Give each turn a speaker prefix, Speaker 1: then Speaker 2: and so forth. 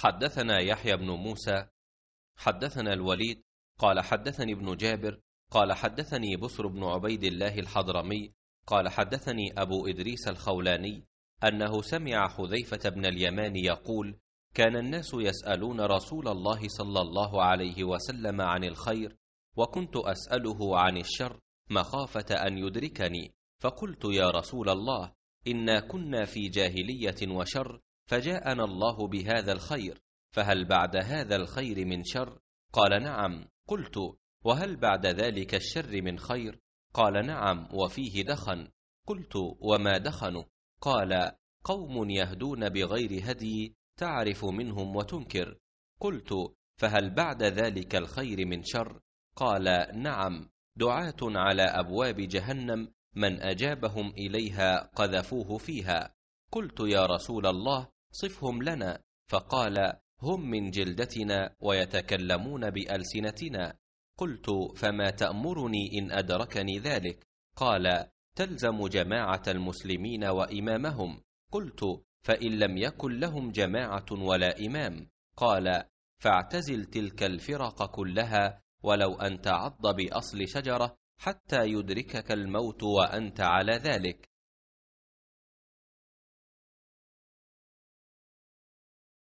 Speaker 1: حدثنا يحيى بن موسى
Speaker 2: حدثنا الوليد قال حدثني ابن جابر قال حدثني بصر بن عبيد الله الحضرمي قال حدثني أبو إدريس الخولاني أنه سمع حذيفة بن اليمان يقول كان الناس يسألون رسول الله صلى الله عليه وسلم عن الخير وكنت أسأله عن الشر مخافة أن يدركني فقلت يا رسول الله إنا كنا في جاهلية وشر فجاءنا الله بهذا الخير فهل بعد هذا الخير من شر قال نعم قلت وهل بعد ذلك الشر من خير قال نعم وفيه دخن قلت وما دخنه قال قوم يهدون بغير هدي تعرف منهم وتنكر قلت فهل بعد ذلك الخير من شر قال نعم دعاه على ابواب جهنم من اجابهم اليها قذفوه فيها قلت يا رسول الله صفهم لنا فقال هم من جلدتنا ويتكلمون بألسنتنا قلت فما تأمرني إن أدركني ذلك قال تلزم جماعة المسلمين وإمامهم قلت فإن لم يكن لهم جماعة ولا إمام قال فاعتزل تلك الفرق كلها ولو أن تعض بأصل شجرة حتى يدركك
Speaker 1: الموت وأنت على ذلك